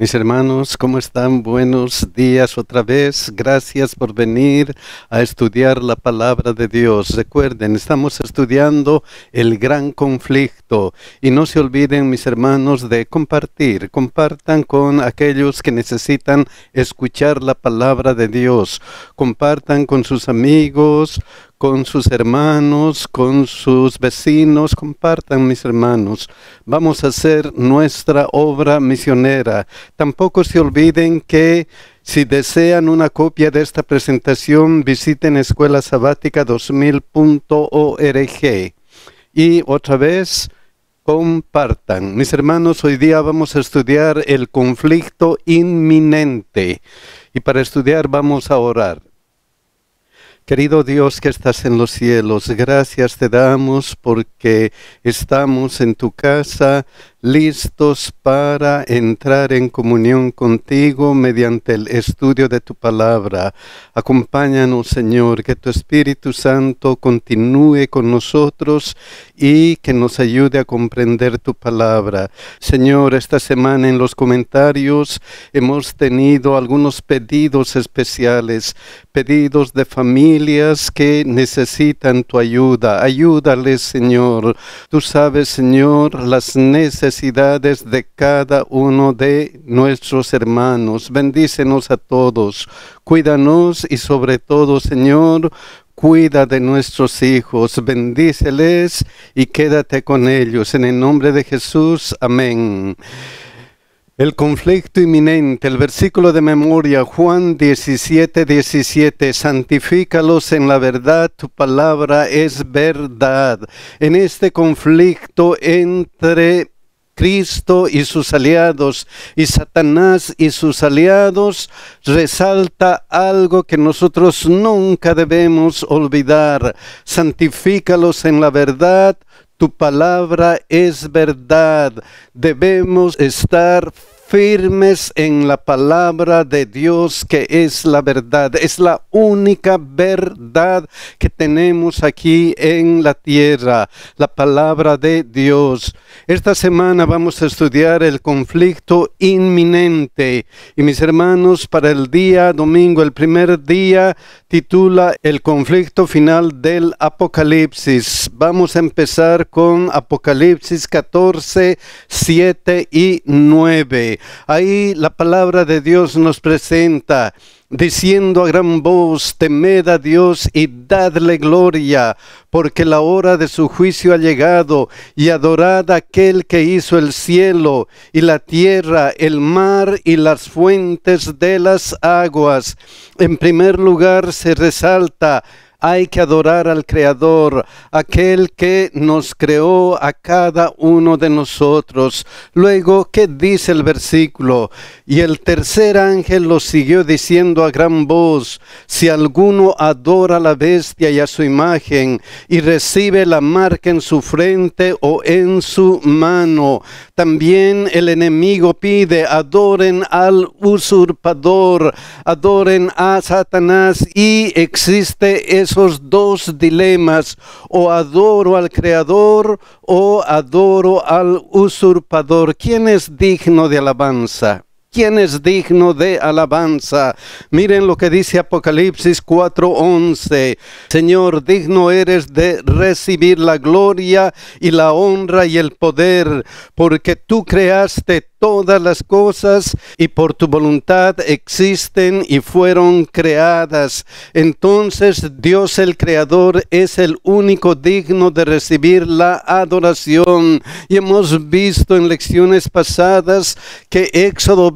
Mis hermanos, ¿cómo están? Buenos días otra vez. Gracias por venir a estudiar la palabra de Dios. Recuerden, estamos estudiando el gran conflicto. Y no se olviden, mis hermanos, de compartir. Compartan con aquellos que necesitan escuchar la palabra de Dios. Compartan con sus amigos, con sus hermanos, con sus vecinos, compartan mis hermanos. Vamos a hacer nuestra obra misionera. Tampoco se olviden que si desean una copia de esta presentación, visiten escuela sabática 2000.org. Y otra vez, compartan. Mis hermanos, hoy día vamos a estudiar el conflicto inminente. Y para estudiar vamos a orar. Querido Dios que estás en los cielos, gracias te damos porque estamos en tu casa, listos para entrar en comunión contigo mediante el estudio de tu palabra. Acompáñanos, Señor, que tu Espíritu Santo continúe con nosotros y que nos ayude a comprender tu palabra. Señor, esta semana en los comentarios hemos tenido algunos pedidos especiales, pedidos de familias que necesitan tu ayuda. Ayúdales, Señor. Tú sabes, Señor, las necesidades necesidades de cada uno de nuestros hermanos. Bendícenos a todos, cuídanos y sobre todo, Señor, cuida de nuestros hijos, bendíceles y quédate con ellos. En el nombre de Jesús, amén. El conflicto inminente, el versículo de memoria, Juan 17, 17, santifícalos en la verdad, tu palabra es verdad. En este conflicto entre Cristo y sus aliados y Satanás y sus aliados resalta algo que nosotros nunca debemos olvidar. Santifícalos en la verdad, tu palabra es verdad. Debemos estar firmes en la palabra de Dios que es la verdad. Es la única verdad que tenemos aquí en la tierra, la palabra de Dios. Esta semana vamos a estudiar el conflicto inminente. Y mis hermanos, para el día domingo, el primer día, titula El conflicto final del Apocalipsis. Vamos a empezar con Apocalipsis 14, 7 y 9. Ahí la palabra de Dios nos presenta diciendo a gran voz, temed a Dios y dadle gloria, porque la hora de su juicio ha llegado, y adorad aquel que hizo el cielo y la tierra, el mar y las fuentes de las aguas. En primer lugar se resalta hay que adorar al Creador, aquel que nos creó a cada uno de nosotros. Luego, ¿qué dice el versículo? Y el tercer ángel lo siguió diciendo a gran voz, si alguno adora la bestia y a su imagen y recibe la marca en su frente o en su mano, también el enemigo pide, adoren al usurpador, adoren a Satanás y existe esos dos dilemas, o adoro al Creador o adoro al usurpador. ¿Quién es digno de alabanza? ¿Quién es digno de alabanza? Miren lo que dice Apocalipsis 4:11. Señor, digno eres de recibir la gloria y la honra y el poder, porque tú creaste todas las cosas y por tu voluntad existen y fueron creadas. Entonces Dios el Creador es el único digno de recibir la adoración. Y hemos visto en lecciones pasadas que Éxodo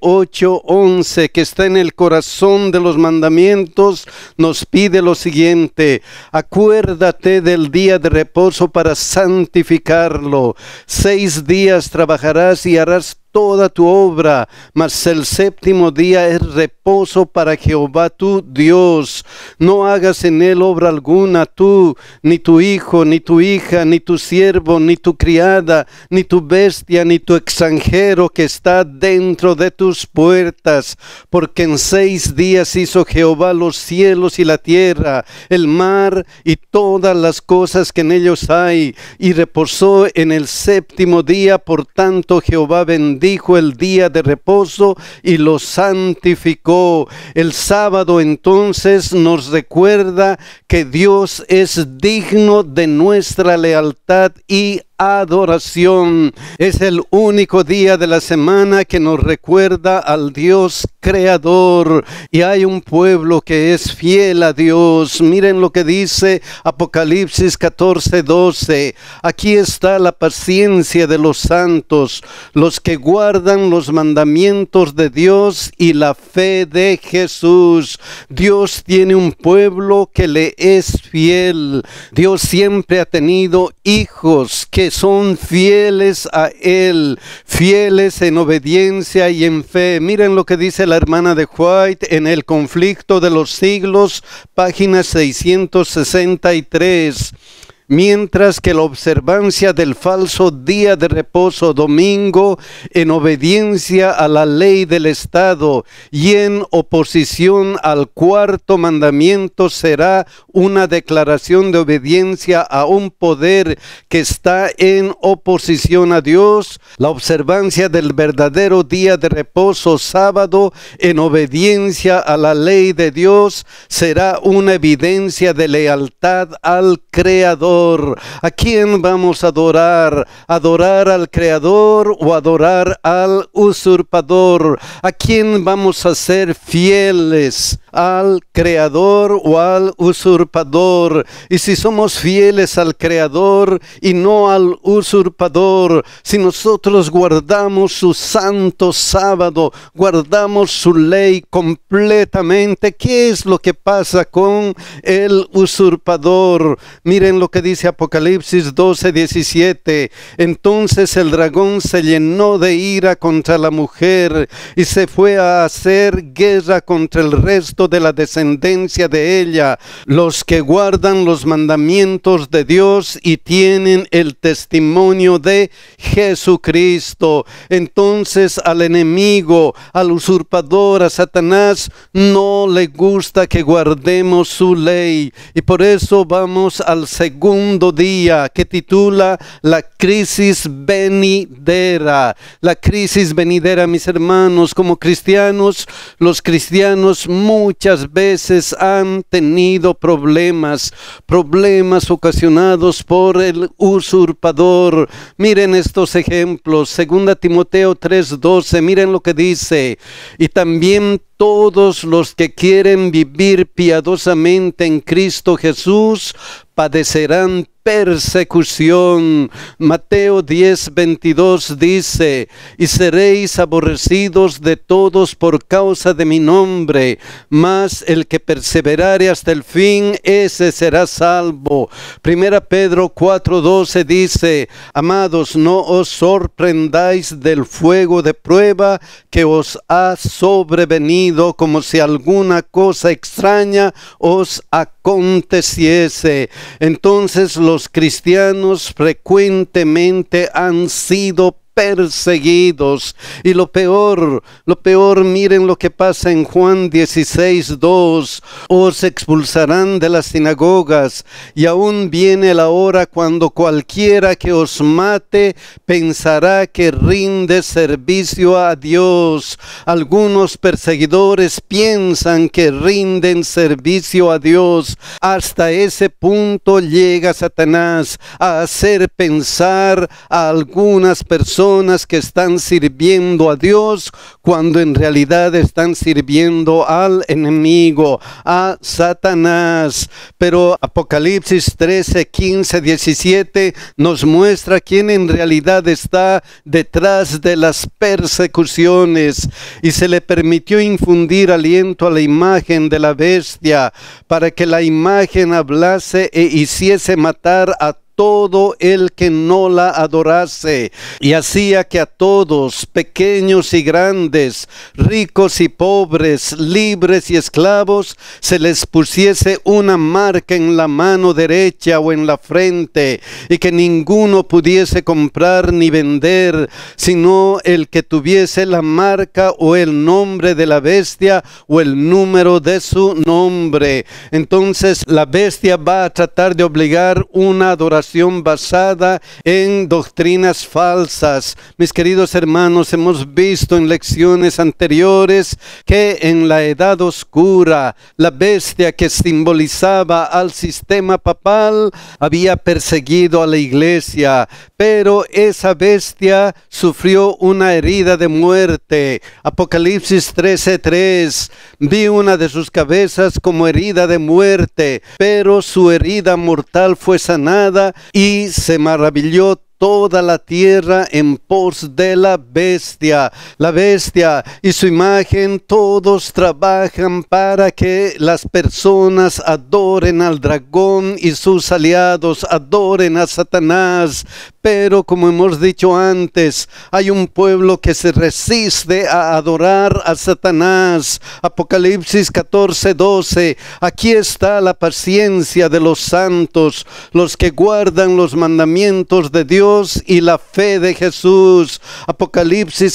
8 11, que está en el corazón de los mandamientos, nos pide lo siguiente. Acuérdate del día de reposo para santificarlo. Seis días trabajarás y Gutiérrez toda tu obra, mas el séptimo día es reposo para Jehová tu Dios. No hagas en él obra alguna tú, ni tu hijo, ni tu hija, ni tu siervo, ni tu criada, ni tu bestia, ni tu extranjero que está dentro de tus puertas, porque en seis días hizo Jehová los cielos y la tierra, el mar y todas las cosas que en ellos hay, y reposó en el séptimo día, por tanto Jehová bendijo dijo el día de reposo y lo santificó. El sábado entonces nos recuerda que Dios es digno de nuestra lealtad y adoración. Es el único día de la semana que nos recuerda al Dios creador y hay un pueblo que es fiel a Dios. Miren lo que dice Apocalipsis 14:12. Aquí está la paciencia de los santos, los que guardan los mandamientos de Dios y la fe de Jesús. Dios tiene un pueblo que le es fiel. Dios siempre ha tenido hijos que son fieles a Él, fieles en obediencia y en fe. Miren lo que dice la hermana de White en El conflicto de los siglos, página 663 mientras que la observancia del falso día de reposo domingo, en obediencia a la ley del Estado y en oposición al cuarto mandamiento, será una declaración de obediencia a un poder que está en oposición a Dios, la observancia del verdadero día de reposo sábado en obediencia a la ley de Dios será una evidencia de lealtad al Creador ¿A quién vamos a adorar? ¿Adorar al Creador o adorar al usurpador? ¿A quién vamos a ser fieles? al creador o al usurpador. Y si somos fieles al creador y no al usurpador, si nosotros guardamos su santo sábado, guardamos su ley completamente, ¿qué es lo que pasa con el usurpador? Miren lo que dice Apocalipsis 12, 17. Entonces el dragón se llenó de ira contra la mujer y se fue a hacer guerra contra el resto de la descendencia de ella, los que guardan los mandamientos de Dios y tienen el testimonio de Jesucristo. Entonces al enemigo, al usurpador, a Satanás, no le gusta que guardemos su ley. Y por eso vamos al segundo día que titula La crisis venidera. La crisis venidera, mis hermanos, como cristianos, los cristianos muy muchas veces han tenido problemas, problemas ocasionados por el usurpador. Miren estos ejemplos, segunda Timoteo 3:12, miren lo que dice. Y también todos los que quieren vivir piadosamente en Cristo Jesús padecerán persecución. Mateo 10, 22 dice, y seréis aborrecidos de todos por causa de mi nombre, mas el que perseverare hasta el fin, ese será salvo. Primera Pedro 4, dice, amados, no os sorprendáis del fuego de prueba que os ha sobrevenido como si alguna cosa extraña os aconteciese. Entonces los los cristianos frecuentemente han sido perseguidos. Y lo peor, lo peor, miren lo que pasa en Juan 16, 2. Os expulsarán de las sinagogas y aún viene la hora cuando cualquiera que os mate pensará que rinde servicio a Dios. Algunos perseguidores piensan que rinden servicio a Dios. Hasta ese punto llega Satanás a hacer pensar a algunas personas que están sirviendo a Dios cuando en realidad están sirviendo al enemigo, a Satanás. Pero Apocalipsis 13, 15, 17 nos muestra quién en realidad está detrás de las persecuciones y se le permitió infundir aliento a la imagen de la bestia para que la imagen hablase e hiciese matar a todo el que no la adorase, y hacía que a todos, pequeños y grandes, ricos y pobres, libres y esclavos, se les pusiese una marca en la mano derecha o en la frente, y que ninguno pudiese comprar ni vender, sino el que tuviese la marca o el nombre de la bestia o el número de su nombre. Entonces la bestia va a tratar de obligar una adoración basada en doctrinas falsas. Mis queridos hermanos, hemos visto en lecciones anteriores que en la Edad Oscura, la bestia que simbolizaba al sistema papal había perseguido a la iglesia, pero esa bestia sufrió una herida de muerte. Apocalipsis 13:3, vi una de sus cabezas como herida de muerte, pero su herida mortal fue sanada y se maravilló toda la tierra en pos de la bestia. La bestia y su imagen todos trabajan para que las personas adoren al dragón y sus aliados adoren a Satanás. Pero como hemos dicho antes, hay un pueblo que se resiste a adorar a Satanás. Apocalipsis 14, Aquí está la paciencia de los santos, los que guardan los mandamientos de Dios y la fe de Jesús. Apocalipsis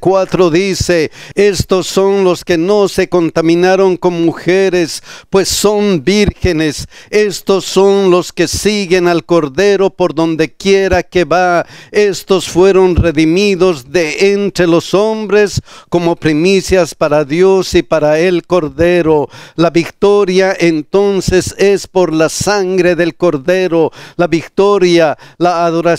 4 dice, estos son los que no se contaminaron con mujeres, pues son vírgenes. Estos son los que siguen al Cordero por donde quiera que va. Estos fueron redimidos de entre los hombres como primicias para Dios y para el Cordero. La victoria entonces es por la sangre del Cordero. La victoria, la adoración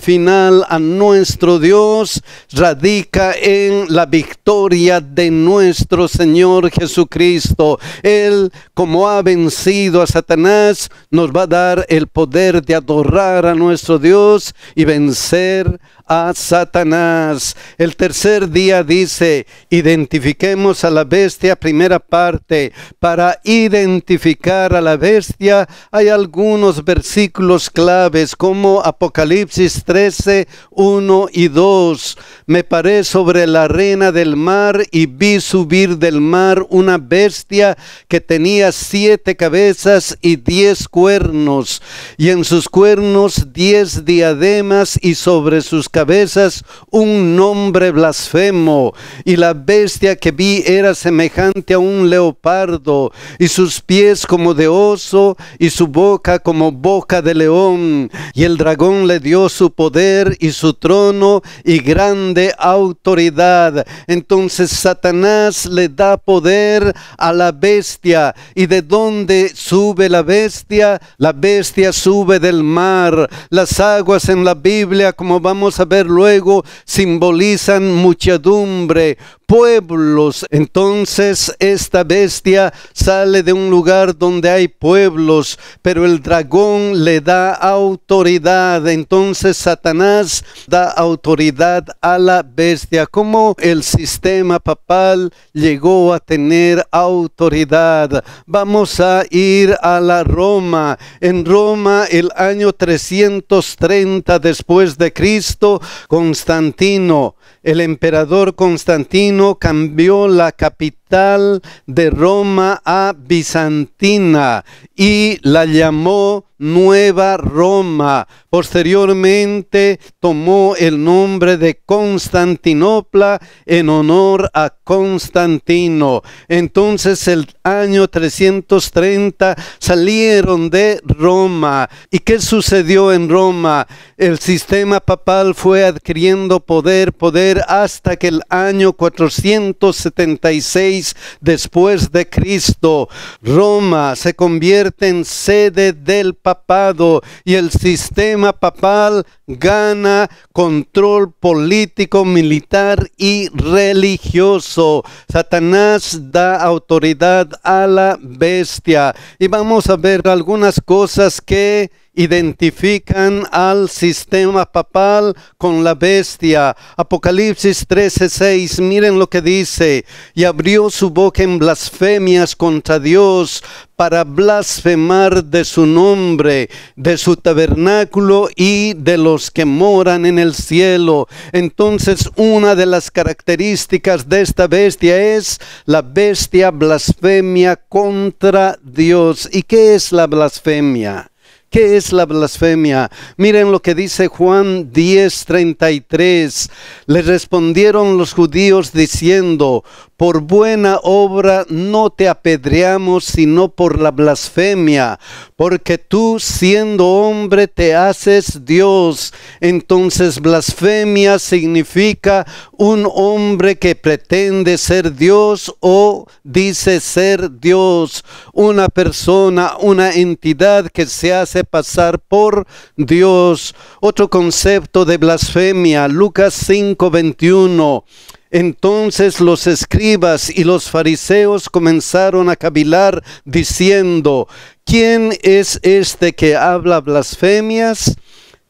final a nuestro Dios radica en la victoria de nuestro Señor Jesucristo. Él, como ha vencido a Satanás, nos va a dar el poder de adorar a nuestro Dios y vencer a Satanás. El tercer día dice, identifiquemos a la bestia, primera parte. Para identificar a la bestia hay algunos versículos claves como Apocalipsis 13, 1 y 2. Me paré sobre la arena del mar y vi subir del mar una bestia que tenía siete cabezas y diez cuernos, y en sus cuernos diez diademas y sobre sus cabezas un nombre blasfemo. Y la bestia que vi era semejante a un leopardo, y sus pies como de oso, y su boca como boca de león. Y el dragón le dio su poder y su trono y grande autoridad. Entonces Satanás le da poder a la bestia. ¿Y de dónde sube la bestia? La bestia sube del mar. Las aguas en la Biblia, como vamos a ver luego, simbolizan muchedumbre pueblos. Entonces esta bestia sale de un lugar donde hay pueblos, pero el dragón le da autoridad. Entonces Satanás da autoridad a la bestia. como el sistema papal llegó a tener autoridad? Vamos a ir a la Roma. En Roma el año 330 después de Cristo, Constantino el emperador Constantino cambió la capital de Roma a Bizantina y la llamó Nueva Roma. Posteriormente tomó el nombre de Constantinopla en honor a Constantino. Entonces el año 330 salieron de Roma. ¿Y qué sucedió en Roma? El sistema papal fue adquiriendo poder, poder hasta que el año 476 después de Cristo. Roma se convierte en sede del papado y el sistema papal gana control político, militar y religioso. Satanás da autoridad a la bestia. Y vamos a ver algunas cosas que identifican al sistema papal con la bestia. Apocalipsis 13:6, miren lo que dice, y abrió su boca en blasfemias contra Dios para blasfemar de su nombre, de su tabernáculo y de los que moran en el cielo. Entonces una de las características de esta bestia es la bestia blasfemia contra Dios. ¿Y qué es la blasfemia? ¿Qué es la blasfemia? Miren lo que dice Juan 10:33. Le respondieron los judíos diciendo, por buena obra no te apedreamos, sino por la blasfemia, porque tú siendo hombre te haces Dios. Entonces blasfemia significa un hombre que pretende ser Dios o dice ser Dios, una persona, una entidad que se hace pasar por Dios. Otro concepto de blasfemia, Lucas 5:21. Entonces los escribas y los fariseos comenzaron a cavilar diciendo, ¿quién es este que habla blasfemias?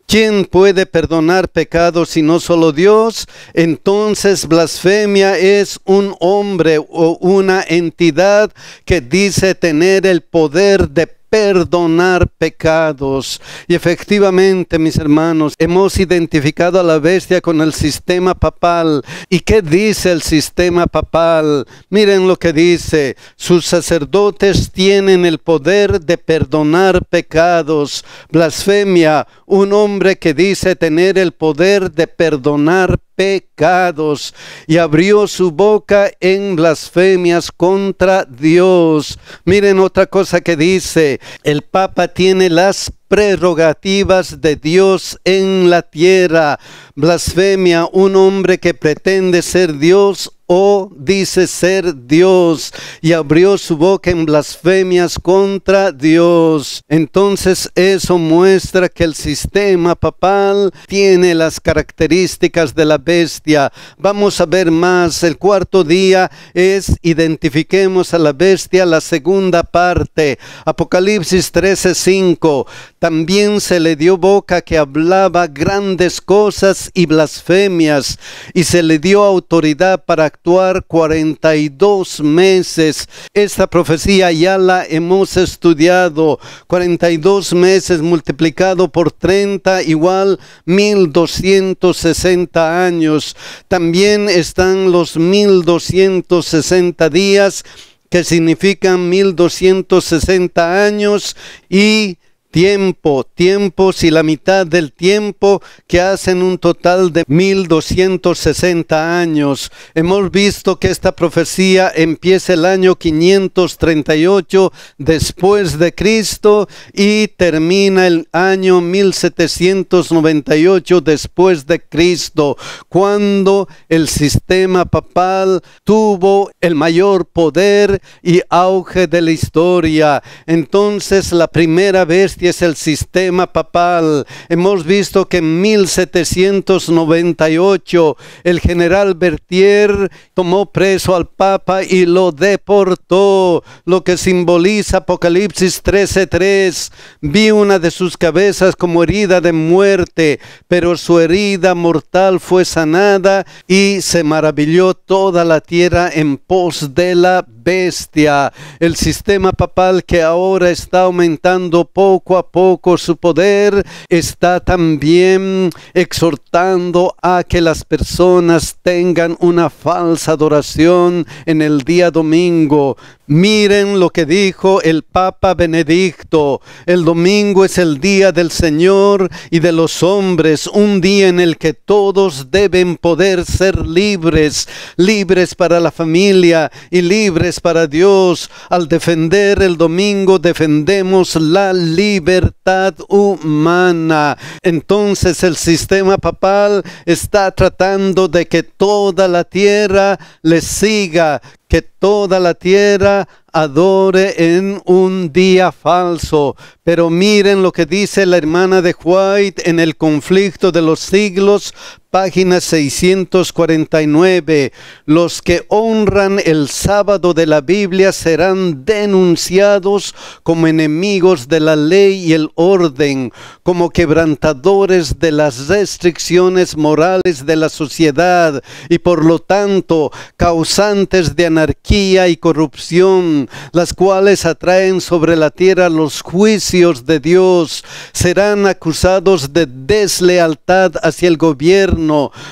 ¿Quién puede perdonar pecados si no solo Dios? Entonces blasfemia es un hombre o una entidad que dice tener el poder de perdonar pecados. Y efectivamente, mis hermanos, hemos identificado a la bestia con el sistema papal. ¿Y qué dice el sistema papal? Miren lo que dice. Sus sacerdotes tienen el poder de perdonar pecados. Blasfemia, un hombre que dice tener el poder de perdonar pecados pecados y abrió su boca en blasfemias contra Dios. Miren otra cosa que dice, el Papa tiene las prerrogativas de Dios en la tierra. Blasfemia, un hombre que pretende ser Dios oh, dice ser Dios, y abrió su boca en blasfemias contra Dios. Entonces eso muestra que el sistema papal tiene las características de la bestia. Vamos a ver más. El cuarto día es identifiquemos a la bestia, la segunda parte. Apocalipsis 13:5. También se le dio boca que hablaba grandes cosas y blasfemias, y se le dio autoridad para actuar 42 meses. Esta profecía ya la hemos estudiado. 42 meses multiplicado por 30 igual 1260 años. También están los 1260 días que significan 1260 años y tiempo, tiempos y la mitad del tiempo que hacen un total de 1260 años. Hemos visto que esta profecía empieza el año 538 después de Cristo y termina el año 1798 después de Cristo, cuando el sistema papal tuvo el mayor poder y auge de la historia. Entonces la primera bestia es el sistema papal. Hemos visto que en 1798 el general Bertier tomó preso al Papa y lo deportó, lo que simboliza Apocalipsis 13:3. Vi una de sus cabezas como herida de muerte, pero su herida mortal fue sanada y se maravilló toda la tierra en pos de la bestia, el sistema papal que ahora está aumentando poco a poco su poder, está también exhortando a que las personas tengan una falsa adoración en el día domingo, Miren lo que dijo el Papa Benedicto. El domingo es el día del Señor y de los hombres, un día en el que todos deben poder ser libres, libres para la familia y libres para Dios. Al defender el domingo defendemos la libertad humana. Entonces el sistema papal está tratando de que toda la tierra le siga, que toda la tierra adore en un día falso. Pero miren lo que dice la hermana de White en el conflicto de los siglos, página 649. Los que honran el sábado de la Biblia serán denunciados como enemigos de la ley y el orden, como quebrantadores de las restricciones morales de la sociedad y por lo tanto causantes de anarquía y corrupción, las cuales atraen sobre la tierra los juicios de Dios. Serán acusados de deslealtad hacia el gobierno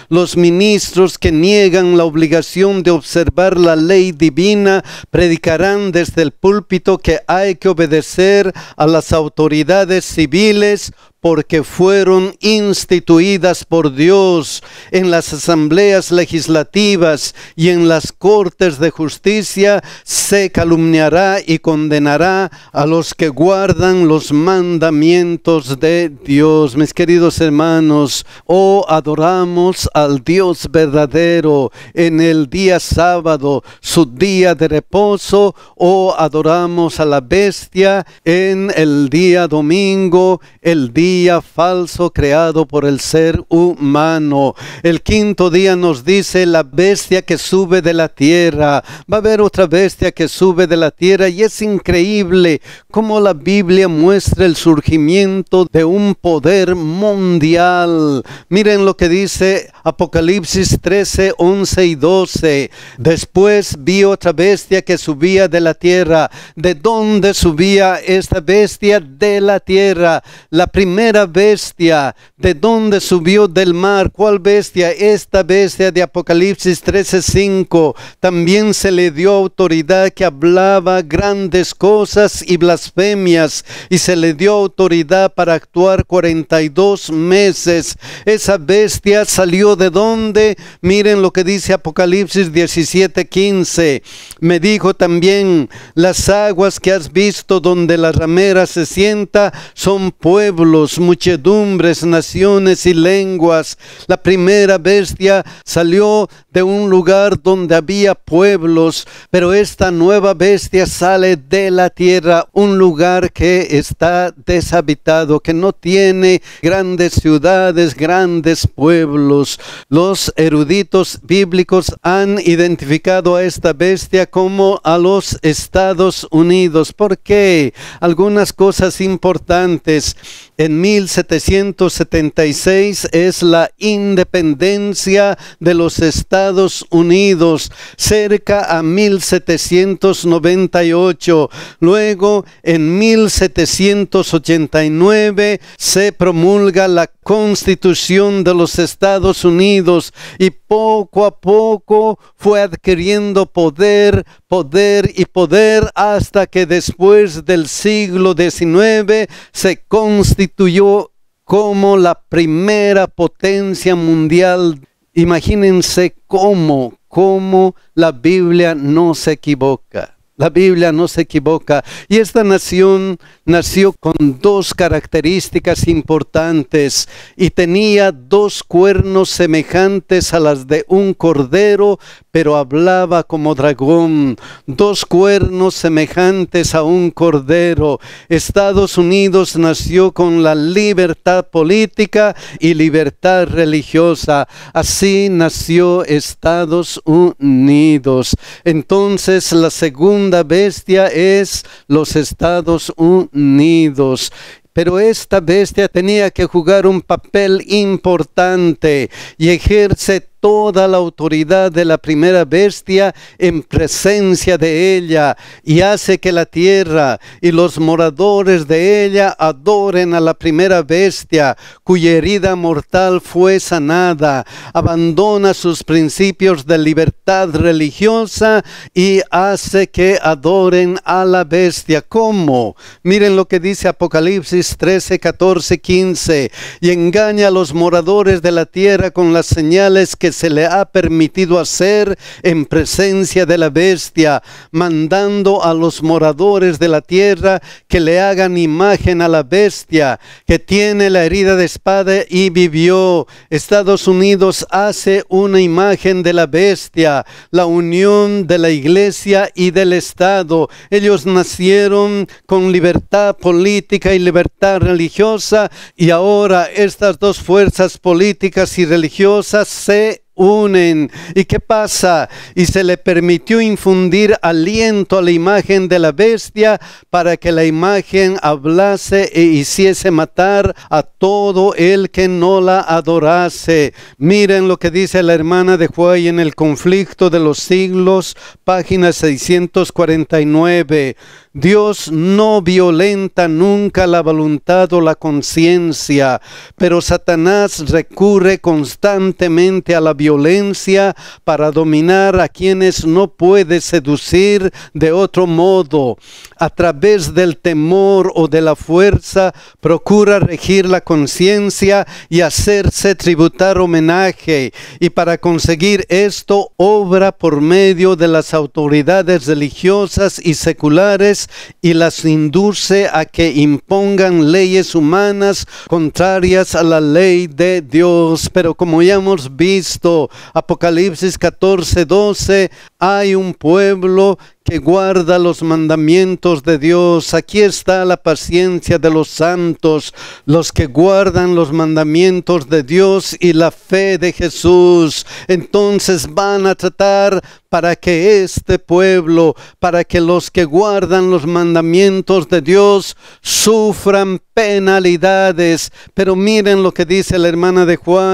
los ministros que niegan la obligación de observar la ley divina predicarán desde el púlpito que hay que obedecer a las autoridades civiles porque fueron instituidas por Dios en las asambleas legislativas y en las cortes de justicia, se calumniará y condenará a los que guardan los mandamientos de Dios. Mis queridos hermanos, o oh, adoramos al Dios verdadero en el día sábado, su día de reposo, o oh, adoramos a la bestia en el día domingo, el día falso creado por el ser humano. El quinto día nos dice la bestia que sube de la tierra. Va a haber otra bestia que sube de la tierra y es increíble cómo la Biblia muestra el surgimiento de un poder mundial. Miren lo que dice Apocalipsis 13, 11 y 12. Después vi otra bestia que subía de la tierra. ¿De dónde subía esta bestia? De la tierra. La primera bestia. ¿De dónde subió del mar? ¿Cuál bestia? Esta bestia de Apocalipsis 13:5. También se le dio autoridad que hablaba grandes cosas y blasfemias. Y se le dio autoridad para actuar 42 meses. Esa bestia salió de dónde? Miren lo que dice Apocalipsis 17:15. Me dijo también, las aguas que has visto donde la ramera se sienta son pueblos muchedumbres, naciones y lenguas. La primera bestia salió de un lugar donde había pueblos, pero esta nueva bestia sale de la tierra, un lugar que está deshabitado, que no tiene grandes ciudades, grandes pueblos. Los eruditos bíblicos han identificado a esta bestia como a los Estados Unidos. ¿Por qué? Algunas cosas importantes. En 1776 es la independencia de los Estados Unidos, cerca a 1798. Luego, en 1789 se promulga la Constitución de los Estados Unidos y poco a poco fue adquiriendo poder, poder y poder hasta que después del siglo XIX se constituyó como la primera potencia mundial. Imagínense cómo, cómo la Biblia no se equivoca. La Biblia no se equivoca. Y esta nación nació con dos características importantes y tenía dos cuernos semejantes a las de un cordero, pero hablaba como dragón. Dos cuernos semejantes a un cordero. Estados Unidos nació con la libertad política y libertad religiosa. Así nació Estados Unidos. Entonces la segunda segunda bestia es los Estados Unidos pero esta bestia tenía que jugar un papel importante y ejerce toda la autoridad de la primera bestia en presencia de ella y hace que la tierra y los moradores de ella adoren a la primera bestia cuya herida mortal fue sanada. Abandona sus principios de libertad religiosa y hace que adoren a la bestia. ¿Cómo? Miren lo que dice Apocalipsis 13, 14, 15. Y engaña a los moradores de la tierra con las señales que se le ha permitido hacer en presencia de la bestia, mandando a los moradores de la tierra que le hagan imagen a la bestia que tiene la herida de espada y vivió. Estados Unidos hace una imagen de la bestia, la unión de la iglesia y del Estado. Ellos nacieron con libertad política y libertad religiosa y ahora estas dos fuerzas políticas y religiosas se unen. ¿Y qué pasa? Y se le permitió infundir aliento a la imagen de la bestia para que la imagen hablase e hiciese matar a todo el que no la adorase. Miren lo que dice la hermana de Juey en el conflicto de los siglos, página 649. Dios no violenta nunca la voluntad o la conciencia, pero Satanás recurre constantemente a la violencia para dominar a quienes no puede seducir de otro modo. A través del temor o de la fuerza procura regir la conciencia y hacerse tributar homenaje. Y para conseguir esto obra por medio de las autoridades religiosas y seculares y las induce a que impongan leyes humanas contrarias a la ley de Dios. Pero como ya hemos visto, Apocalipsis 14, 12, hay un pueblo guarda los mandamientos de Dios. Aquí está la paciencia de los santos, los que guardan los mandamientos de Dios y la fe de Jesús. Entonces van a tratar para que este pueblo, para que los que guardan los mandamientos de Dios sufran penalidades. Pero miren lo que dice la hermana de Juan,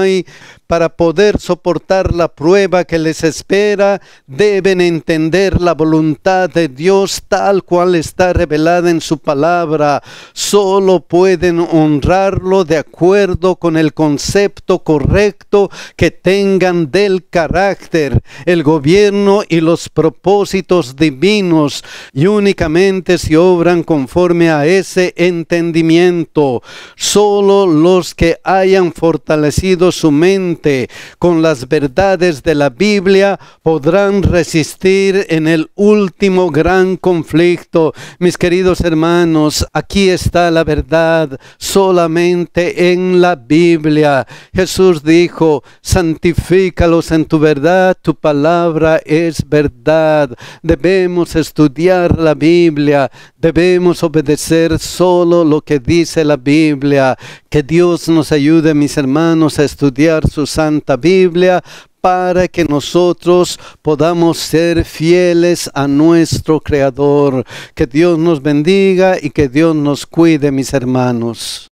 para poder soportar la prueba que les espera, deben entender la voluntad de Dios tal cual está revelada en su palabra. Solo pueden honrarlo de acuerdo con el concepto correcto que tengan del carácter, el gobierno y los propósitos divinos, y únicamente si obran conforme a ese entendimiento. Solo los que hayan fortalecido su mente con las verdades de la Biblia podrán resistir en el último gran conflicto. Mis queridos hermanos, aquí está la verdad solamente en la Biblia. Jesús dijo, santifícalos en tu verdad, tu palabra es verdad. Debemos estudiar la Biblia, debemos obedecer solo lo que dice la Biblia. Que Dios nos ayude, mis hermanos, a estudiar sus Santa Biblia para que nosotros podamos ser fieles a nuestro Creador. Que Dios nos bendiga y que Dios nos cuide, mis hermanos.